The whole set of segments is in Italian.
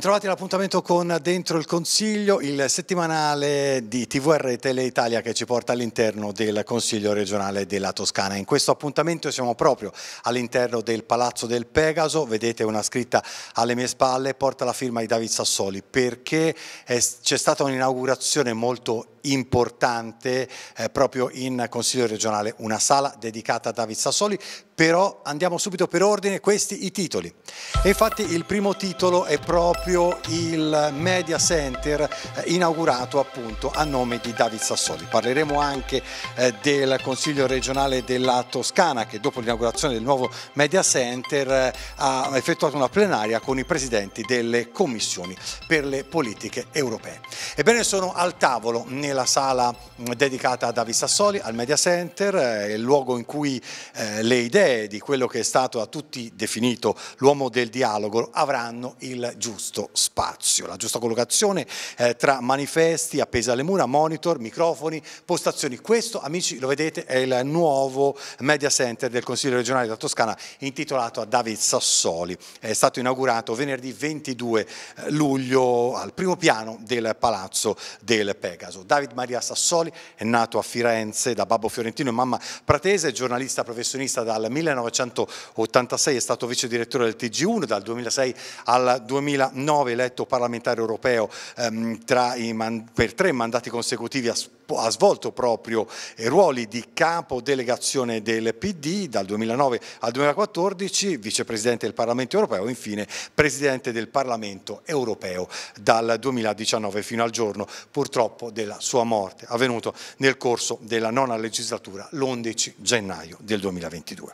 Bentrovati all'appuntamento con Dentro il Consiglio, il settimanale di TVR Tele Italia che ci porta all'interno del Consiglio regionale della Toscana. In questo appuntamento siamo proprio all'interno del Palazzo del Pegaso, vedete una scritta alle mie spalle, porta la firma di David Sassoli perché c'è stata un'inaugurazione molto importante importante eh, proprio in Consiglio regionale, una sala dedicata a David Sassoli, però andiamo subito per ordine, questi i titoli. E infatti il primo titolo è proprio il Media Center eh, inaugurato appunto a nome di David Sassoli. Parleremo anche eh, del Consiglio regionale della Toscana che dopo l'inaugurazione del nuovo Media Center eh, ha effettuato una plenaria con i presidenti delle commissioni per le politiche europee. Ebbene sono al tavolo nel la sala dedicata a Davi Sassoli, al Media Center, eh, il luogo in cui eh, le idee di quello che è stato a tutti definito l'uomo del dialogo avranno il giusto spazio, la giusta collocazione eh, tra manifesti appesi alle mura, monitor, microfoni, postazioni. Questo, amici, lo vedete, è il nuovo Media Center del Consiglio regionale della Toscana intitolato a David Sassoli. È stato inaugurato venerdì 22 luglio al primo piano del Palazzo del Pegaso. David David Maria Sassoli, è nato a Firenze da babbo fiorentino e mamma pratese, è giornalista professionista dal 1986, è stato vice direttore del TG1 dal 2006 al 2009, eletto parlamentare europeo ehm, i, per tre mandati consecutivi a ha svolto proprio eh, ruoli di capo delegazione del PD dal 2009 al 2014, vicepresidente del Parlamento europeo e infine presidente del Parlamento europeo dal 2019 fino al giorno purtroppo della sua morte, avvenuto nel corso della nona legislatura l'11 gennaio del 2022.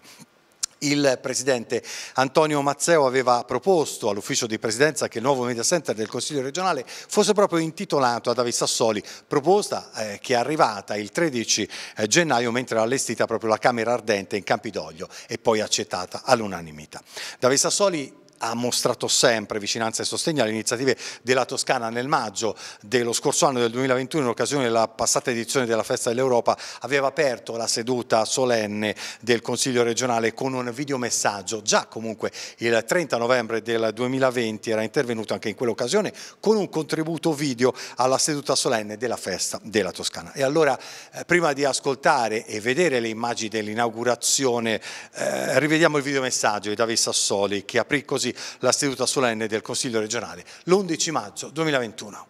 Il presidente Antonio Mazzeo aveva proposto all'ufficio di presidenza che il nuovo media center del Consiglio regionale fosse proprio intitolato ad Sassoli, proposta eh, che è arrivata il 13 eh, gennaio mentre era allestita proprio la Camera Ardente in Campidoglio e poi accettata all'unanimità. Davi Sassoli ha mostrato sempre vicinanza e sostegno alle iniziative della Toscana nel maggio dello scorso anno del 2021 in occasione della passata edizione della Festa dell'Europa aveva aperto la seduta solenne del Consiglio regionale con un videomessaggio già comunque il 30 novembre del 2020 era intervenuto anche in quell'occasione con un contributo video alla seduta solenne della Festa della Toscana e allora eh, prima di ascoltare e vedere le immagini dell'inaugurazione eh, rivediamo il videomessaggio di Davide Sassoli che aprì così così la seduta solenne del Consiglio regionale, l'11 maggio 2021.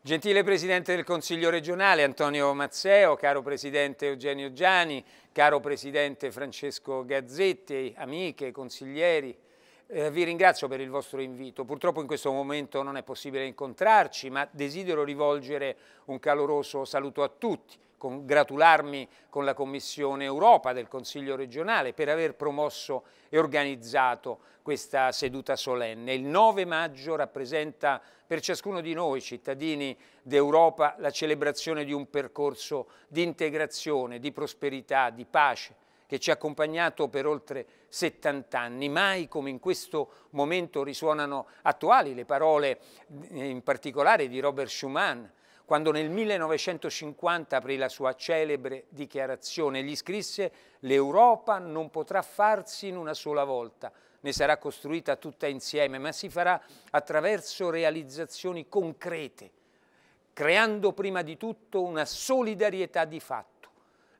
Gentile Presidente del Consiglio regionale Antonio Mazzeo, caro Presidente Eugenio Gianni, caro Presidente Francesco Gazzetti, amiche, consiglieri, eh, vi ringrazio per il vostro invito. Purtroppo in questo momento non è possibile incontrarci, ma desidero rivolgere un caloroso saluto a tutti congratularmi con la Commissione Europa del Consiglio regionale per aver promosso e organizzato questa seduta solenne. Il 9 maggio rappresenta per ciascuno di noi, cittadini d'Europa, la celebrazione di un percorso di integrazione, di prosperità, di pace, che ci ha accompagnato per oltre 70 anni. Mai come in questo momento risuonano attuali le parole in particolare di Robert Schuman, quando nel 1950 aprì la sua celebre dichiarazione. Gli scrisse «L'Europa non potrà farsi in una sola volta, ne sarà costruita tutta insieme, ma si farà attraverso realizzazioni concrete, creando prima di tutto una solidarietà di fatto».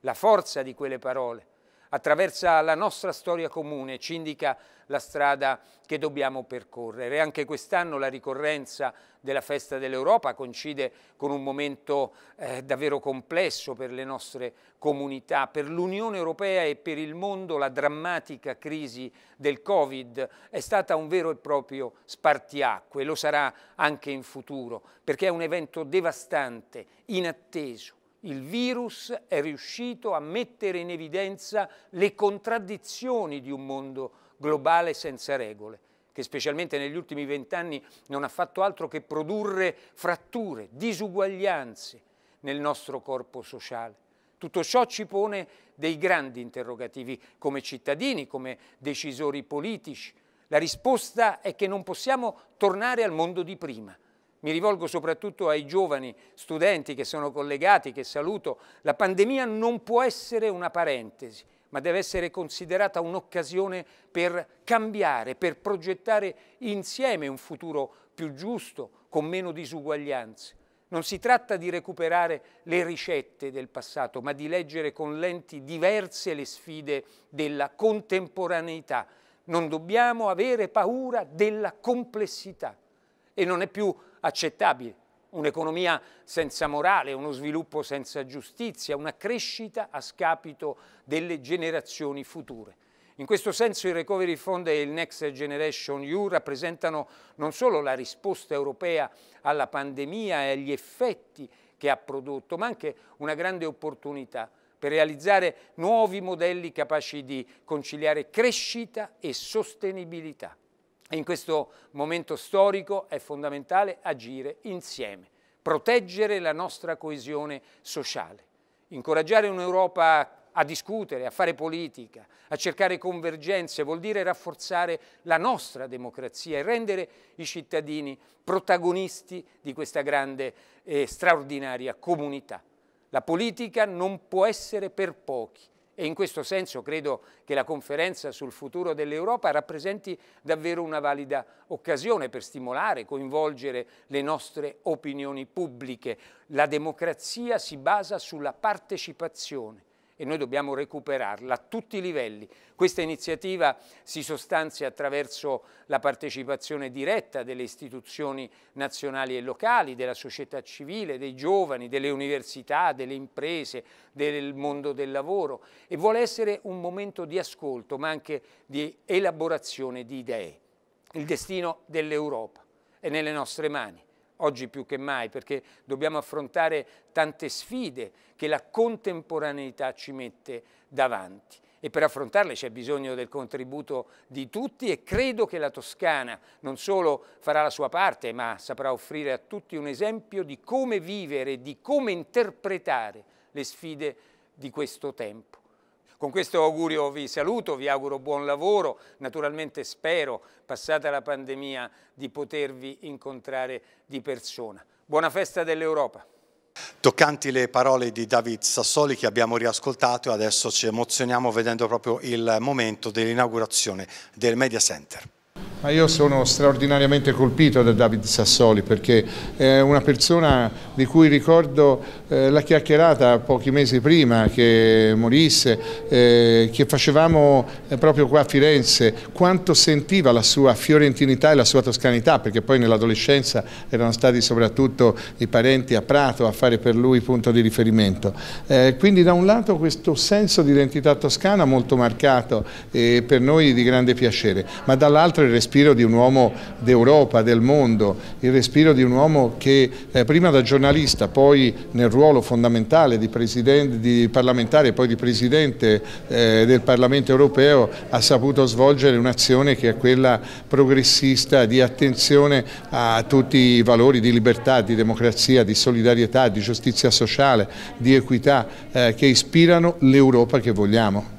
La forza di quelle parole attraversa la nostra storia comune, ci indica la strada che dobbiamo percorrere. Anche quest'anno la ricorrenza della Festa dell'Europa coincide con un momento eh, davvero complesso per le nostre comunità, per l'Unione Europea e per il mondo la drammatica crisi del Covid è stata un vero e proprio spartiacque, lo sarà anche in futuro, perché è un evento devastante, inatteso, il virus è riuscito a mettere in evidenza le contraddizioni di un mondo globale senza regole, che specialmente negli ultimi vent'anni non ha fatto altro che produrre fratture, disuguaglianze nel nostro corpo sociale. Tutto ciò ci pone dei grandi interrogativi come cittadini, come decisori politici. La risposta è che non possiamo tornare al mondo di prima, mi rivolgo soprattutto ai giovani studenti che sono collegati, che saluto, la pandemia non può essere una parentesi, ma deve essere considerata un'occasione per cambiare, per progettare insieme un futuro più giusto, con meno disuguaglianze. Non si tratta di recuperare le ricette del passato, ma di leggere con lenti diverse le sfide della contemporaneità. Non dobbiamo avere paura della complessità e non è più accettabile. Un'economia senza morale, uno sviluppo senza giustizia, una crescita a scapito delle generazioni future. In questo senso il Recovery Fund e il Next Generation EU rappresentano non solo la risposta europea alla pandemia e agli effetti che ha prodotto, ma anche una grande opportunità per realizzare nuovi modelli capaci di conciliare crescita e sostenibilità in questo momento storico è fondamentale agire insieme, proteggere la nostra coesione sociale, incoraggiare un'Europa a discutere, a fare politica, a cercare convergenze, vuol dire rafforzare la nostra democrazia e rendere i cittadini protagonisti di questa grande e straordinaria comunità. La politica non può essere per pochi, e in questo senso credo che la conferenza sul futuro dell'Europa rappresenti davvero una valida occasione per stimolare, coinvolgere le nostre opinioni pubbliche. La democrazia si basa sulla partecipazione e noi dobbiamo recuperarla a tutti i livelli. Questa iniziativa si sostanzia attraverso la partecipazione diretta delle istituzioni nazionali e locali, della società civile, dei giovani, delle università, delle imprese, del mondo del lavoro e vuole essere un momento di ascolto ma anche di elaborazione di idee. Il destino dell'Europa è nelle nostre mani oggi più che mai, perché dobbiamo affrontare tante sfide che la contemporaneità ci mette davanti. E per affrontarle c'è bisogno del contributo di tutti e credo che la Toscana non solo farà la sua parte, ma saprà offrire a tutti un esempio di come vivere, di come interpretare le sfide di questo tempo. Con questo augurio vi saluto, vi auguro buon lavoro, naturalmente spero, passata la pandemia, di potervi incontrare di persona. Buona festa dell'Europa! Toccanti le parole di David Sassoli che abbiamo riascoltato e adesso ci emozioniamo vedendo proprio il momento dell'inaugurazione del Media Center. Ma io sono straordinariamente colpito da David Sassoli perché è una persona di cui ricordo eh, la chiacchierata pochi mesi prima che morisse, eh, che facevamo eh, proprio qua a Firenze, quanto sentiva la sua fiorentinità e la sua toscanità, perché poi nell'adolescenza erano stati soprattutto i parenti a Prato a fare per lui punto di riferimento. Eh, quindi da un lato questo senso di identità toscana molto marcato e eh, per noi di grande piacere, ma dall'altro il rispetto respiro di un uomo d'Europa, del mondo, il respiro di un uomo che eh, prima da giornalista, poi nel ruolo fondamentale di, di parlamentare e poi di presidente eh, del Parlamento europeo ha saputo svolgere un'azione che è quella progressista di attenzione a tutti i valori di libertà, di democrazia, di solidarietà, di giustizia sociale, di equità eh, che ispirano l'Europa che vogliamo.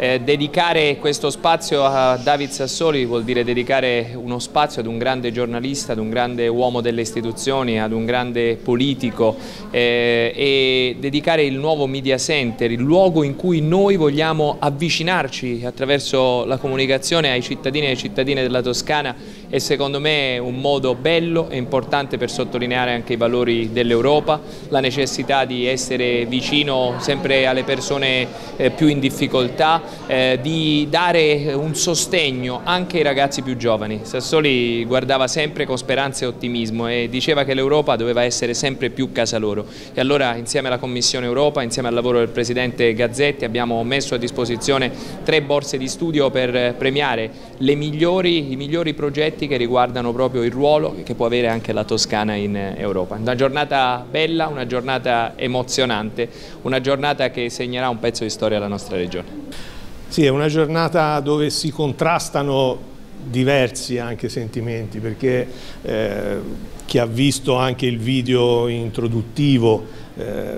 Eh, dedicare questo spazio a David Sassoli vuol dire dedicare uno spazio ad un grande giornalista, ad un grande uomo delle istituzioni, ad un grande politico eh, e dedicare il nuovo Media Center, il luogo in cui noi vogliamo avvicinarci attraverso la comunicazione ai cittadini e alle cittadine della Toscana e secondo me è un modo bello e importante per sottolineare anche i valori dell'Europa, la necessità di essere vicino sempre alle persone eh, più in difficoltà, eh, di dare un sostegno anche ai ragazzi più giovani. Sassoli guardava sempre con speranza e ottimismo e diceva che l'Europa doveva essere sempre più casa loro e allora insieme alla Commissione Europa, insieme al lavoro del Presidente Gazzetti abbiamo messo a disposizione tre borse di studio per premiare migliori, i migliori progetti aspetti che riguardano proprio il ruolo che può avere anche la Toscana in eh, Europa. Una giornata bella, una giornata emozionante, una giornata che segnerà un pezzo di storia alla nostra regione. Sì, è una giornata dove si contrastano diversi anche sentimenti perché eh, chi ha visto anche il video introduttivo eh,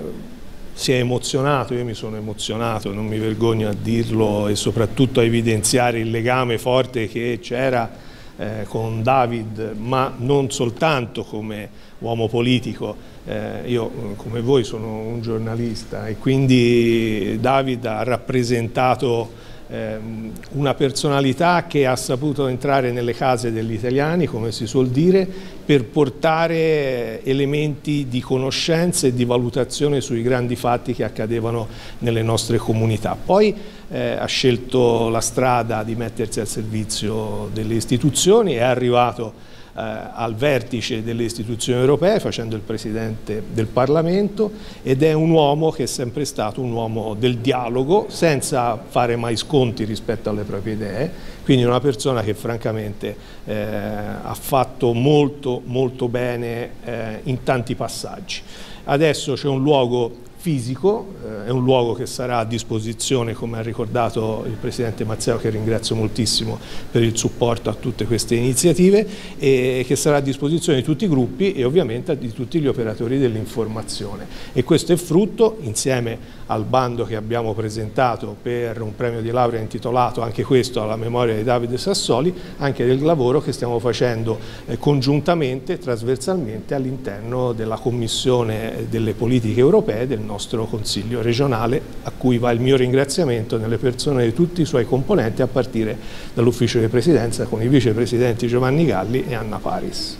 si è emozionato, io mi sono emozionato, non mi vergogno a dirlo e soprattutto a evidenziare il legame forte che c'era eh, con David, ma non soltanto come uomo politico, eh, io eh, come voi sono un giornalista e quindi David ha rappresentato Ehm, una personalità che ha saputo entrare nelle case degli italiani, come si suol dire, per portare elementi di conoscenza e di valutazione sui grandi fatti che accadevano nelle nostre comunità. Poi eh, ha scelto la strada di mettersi al servizio delle istituzioni, è arrivato a eh, al vertice delle istituzioni europee facendo il Presidente del Parlamento ed è un uomo che è sempre stato un uomo del dialogo senza fare mai sconti rispetto alle proprie idee, quindi una persona che francamente eh, ha fatto molto molto bene eh, in tanti passaggi. Adesso c'è un luogo fisico, eh, è un luogo che sarà a disposizione, come ha ricordato il Presidente Mazzeo, che ringrazio moltissimo per il supporto a tutte queste iniziative, e che sarà a disposizione di tutti i gruppi e ovviamente di tutti gli operatori dell'informazione. E questo è frutto, insieme al bando che abbiamo presentato per un premio di laurea intitolato anche questo alla memoria di Davide Sassoli, anche del lavoro che stiamo facendo eh, congiuntamente, trasversalmente all'interno della Commissione eh, delle politiche europee del nostro nostro Consiglio regionale a cui va il mio ringraziamento nelle persone di tutti i suoi componenti a partire dall'Ufficio di Presidenza con i vicepresidenti Giovanni Galli e Anna Paris.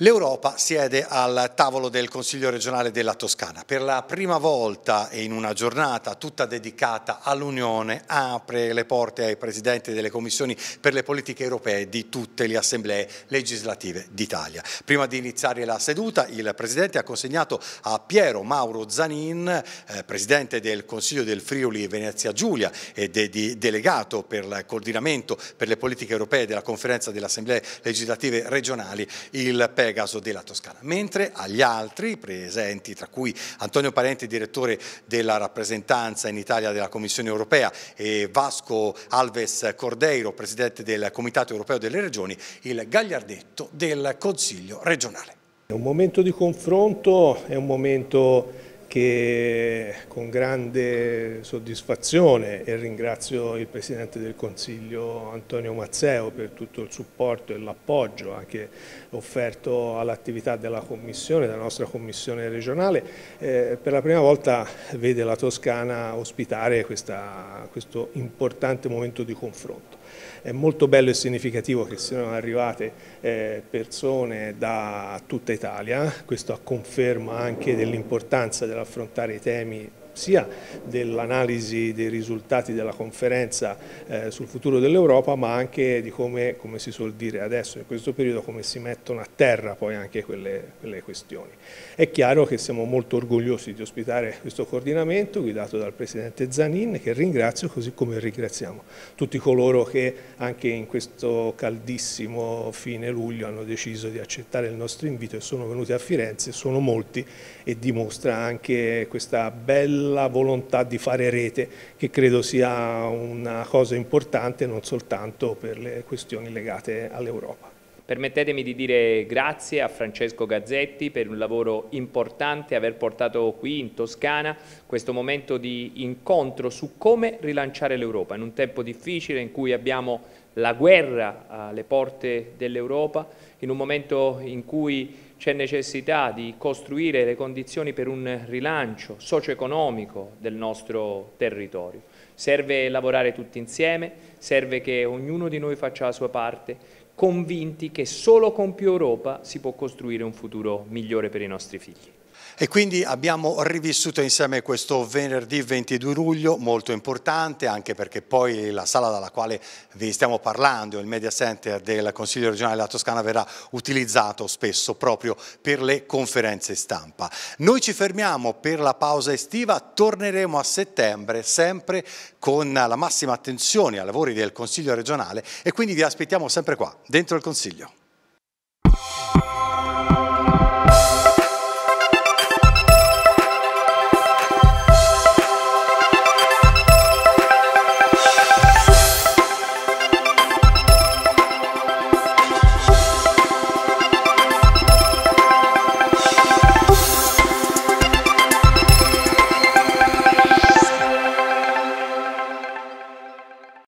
L'Europa siede al tavolo del Consiglio regionale della Toscana. Per la prima volta in una giornata tutta dedicata all'Unione apre le porte ai presidenti delle commissioni per le politiche europee di tutte le assemblee legislative d'Italia. Prima di iniziare la seduta il presidente ha consegnato a Piero Mauro Zanin, eh, presidente del Consiglio del Friuli Venezia Giulia e de de delegato per il coordinamento per le politiche europee della conferenza delle assemblee legislative regionali, il PER Pegaso della Toscana, mentre agli altri presenti, tra cui Antonio Parenti, direttore della rappresentanza in Italia della Commissione europea e Vasco Alves Cordeiro, presidente del Comitato europeo delle regioni, il gagliardetto del Consiglio regionale. È un momento di confronto, è un momento che con grande soddisfazione e ringrazio il Presidente del Consiglio Antonio Mazzeo per tutto il supporto e l'appoggio anche offerto all'attività della Commissione, della nostra Commissione regionale, eh, per la prima volta vede la Toscana ospitare questa, questo importante momento di confronto. È molto bello e significativo che siano arrivate eh, persone da tutta Italia, questo a conferma anche dell'importanza dell'affrontare i temi sia dell'analisi dei risultati della conferenza eh, sul futuro dell'Europa ma anche di come, come, si suol dire adesso in questo periodo come si mettono a terra poi anche quelle, quelle questioni. È chiaro che siamo molto orgogliosi di ospitare questo coordinamento guidato dal Presidente Zanin che ringrazio così come ringraziamo tutti coloro che anche in questo caldissimo fine luglio hanno deciso di accettare il nostro invito e sono venuti a Firenze, sono molti e dimostra anche questa bella nella volontà di fare rete, che credo sia una cosa importante non soltanto per le questioni legate all'Europa. Permettetemi di dire grazie a Francesco Gazzetti per un lavoro importante, aver portato qui in Toscana questo momento di incontro su come rilanciare l'Europa in un tempo difficile in cui abbiamo la guerra alle porte dell'Europa, in un momento in cui c'è necessità di costruire le condizioni per un rilancio socio-economico del nostro territorio. Serve lavorare tutti insieme, serve che ognuno di noi faccia la sua parte, convinti che solo con più Europa si può costruire un futuro migliore per i nostri figli. E quindi abbiamo rivissuto insieme questo venerdì 22 luglio, molto importante, anche perché poi la sala dalla quale vi stiamo parlando, il Media Center del Consiglio regionale della Toscana, verrà utilizzato spesso proprio per le conferenze stampa. Noi ci fermiamo per la pausa estiva, torneremo a settembre sempre con la massima attenzione ai lavori del Consiglio regionale e quindi vi aspettiamo sempre qua, dentro il Consiglio.